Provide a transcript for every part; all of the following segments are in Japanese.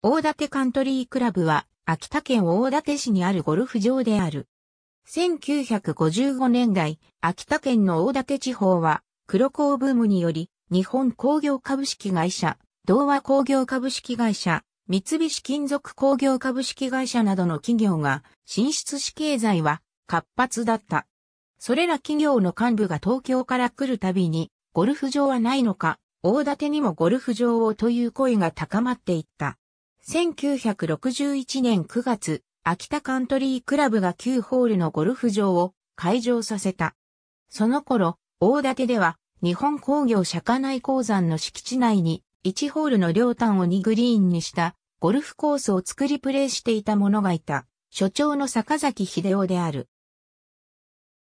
大館カントリークラブは、秋田県大館市にあるゴルフ場である。1955年代、秋田県の大館地方は、黒工ブームにより、日本工業株式会社、同和工業株式会社、三菱金属工業株式会社などの企業が進出し経済は活発だった。それら企業の幹部が東京から来るたびに、ゴルフ場はないのか、大館にもゴルフ場をという声が高まっていった。1961年9月、秋田カントリークラブが9ホールのゴルフ場を開場させた。その頃、大館では日本工業釈迦内鉱山の敷地内に1ホールの両端を2グリーンにしたゴルフコースを作りプレイしていた者がいた、所長の坂崎秀夫である。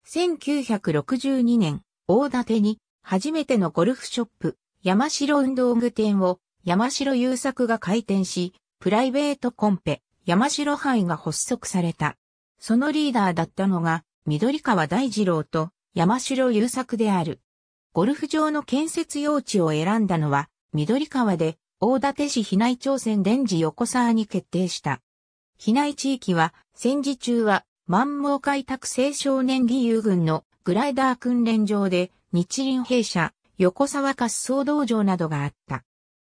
1962年、大館に初めてのゴルフショップ、山城運動具店を山城優作が開店し、プライベートコンペ、山城杯が発足された。そのリーダーだったのが、緑川大二郎と山城優作である。ゴルフ場の建設用地を選んだのは、緑川で、大館市比内町線電磁横沢に決定した。比内地域は、戦時中は、満蒙開拓青少年義勇軍のグライダー訓練場で、日輪兵舎、横沢滑走道場などがあった。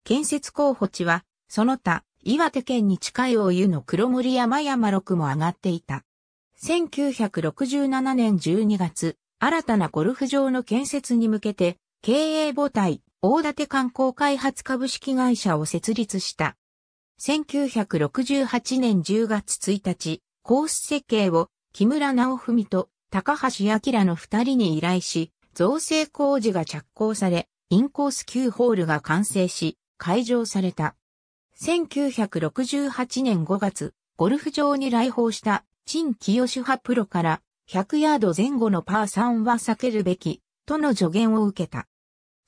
建設候補地は、その他、岩手県に近いお湯の黒森山山六も上がっていた。1967年12月、新たなゴルフ場の建設に向けて、経営母体、大館観光開発株式会社を設立した。1968年10月1日、コース設計を木村直文と高橋明の二人に依頼し、造成工事が着工され、インコース9ホールが完成し、開場された。1968年5月、ゴルフ場に来訪した陳清主派プロから100ヤード前後のパー3は避けるべきとの助言を受けた。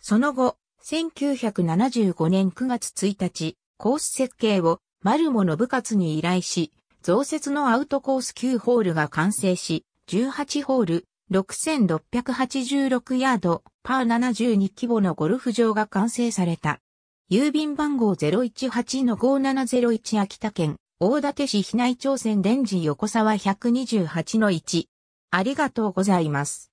その後、1975年9月1日、コース設計をマルモの部活に依頼し、増設のアウトコース9ホールが完成し、18ホール、6686ヤード、パー72規模のゴルフ場が完成された。郵便番号018-5701秋田県、大館市比内町線電磁横沢128-1。ありがとうございます。